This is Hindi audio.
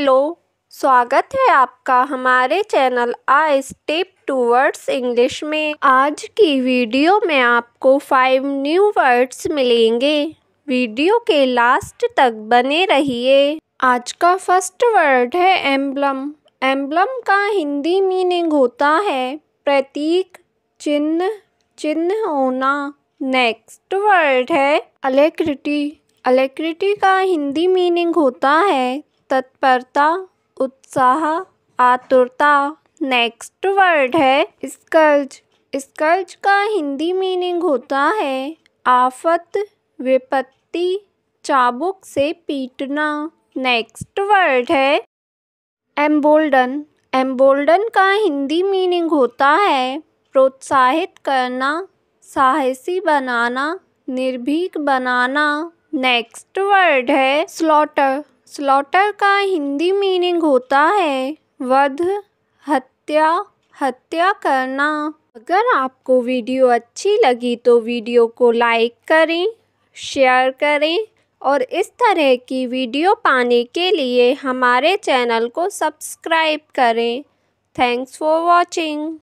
हेलो स्वागत है आपका हमारे channel a step towards English में आज की वीडियो में आपको फाइव न्यू वर्ड्स मिलेंगे वीडियो के लास्ट तक बने रहिए आज का फर्स्ट वर्ड है एम्बलम एम्बलम का हिंदी मीनिंग होता है प्रतीक चिन्ह चिन्ह होना नेक्स्ट वर्ड है अलेक्रिटी अलेक्रिटी का हिंदी मीनिंग होता है तत्परता उत्साह आतुरता नेक्स्ट वर्ड है स्कर्ज स्कर्ज का हिंदी मीनिंग होता है आफत विपत्ति चाबुक से पीटना नेक्स्ट वर्ड है एम्बोल्डन एम्बोल्डन का हिंदी मीनिंग होता है प्रोत्साहित करना साहसी बनाना निर्भीक बनाना नेक्स्ट वर्ड है स्लॉटर स्लॉटर का हिंदी मीनिंग होता है वध हत्या हत्या करना अगर आपको वीडियो अच्छी लगी तो वीडियो को लाइक करें शेयर करें और इस तरह की वीडियो पाने के लिए हमारे चैनल को सब्सक्राइब करें थैंक्स फॉर वॉचिंग